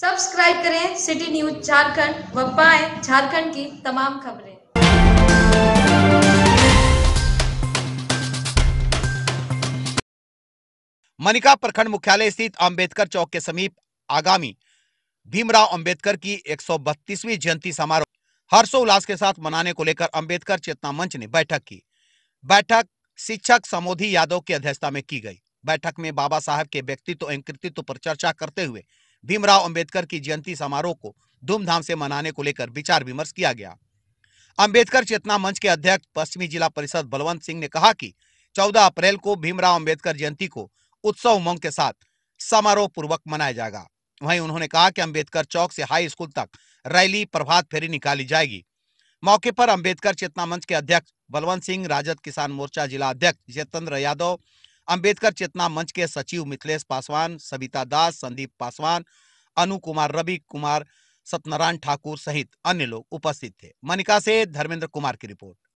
subscribe करें city news Jharkhand व पाए झारखंड की तमाम खबरें मनिका प्रखंड मुख्यालय स्थित अंबेडकर चौक के समीप आगामी भीमराव अंबेडकर की 132वीं जयंती समारोह हर्षोल्लास के साथ मनाने को लेकर अंबेडकर चेतना मंच ने बैठक की बैठक शिक्षक समोधी यादव की अध्यक्षता में की गई बैठक में बाबा साहब के व्यक्तित्व एवं कृतित्व पर चर्चा करते हुए भीमराव अंबेडकर की जयंती समारोह को धूमधाम से मनाने को लेकर विचार विमर्श किया गया अंबेडकर चेतना मंच के अध्यक्ष पश्चिमी जिला परिषद बलवंत सिंह ने कहा कि 14 अप्रैल को भीमराव अंबेडकर जयंती को उत्सव उमंग के साथ समारोह पूर्वक मनाया जाएगा वहीं उन्होंने कहा कि अंबेडकर चौक से हाई स्कूल तक रैली प्रभात फेरी निकाली जाएगी मौके पर अंबेडकर चेतना मंच के अध्यक्ष बलवंत सिंह राजद किसान मोर्चा जिला अध्यक्ष जितेंद्र यादव अंबेडकर चेतना मंच के सचिव मिथिलेश पासवान सविता दास संदीप पासवान अनु कुमार रवि कुमार सत्यनारायण ठाकुर सहित अन्य लोग उपस्थित थे मनिका से धर्मेंद्र कुमार की रिपोर्ट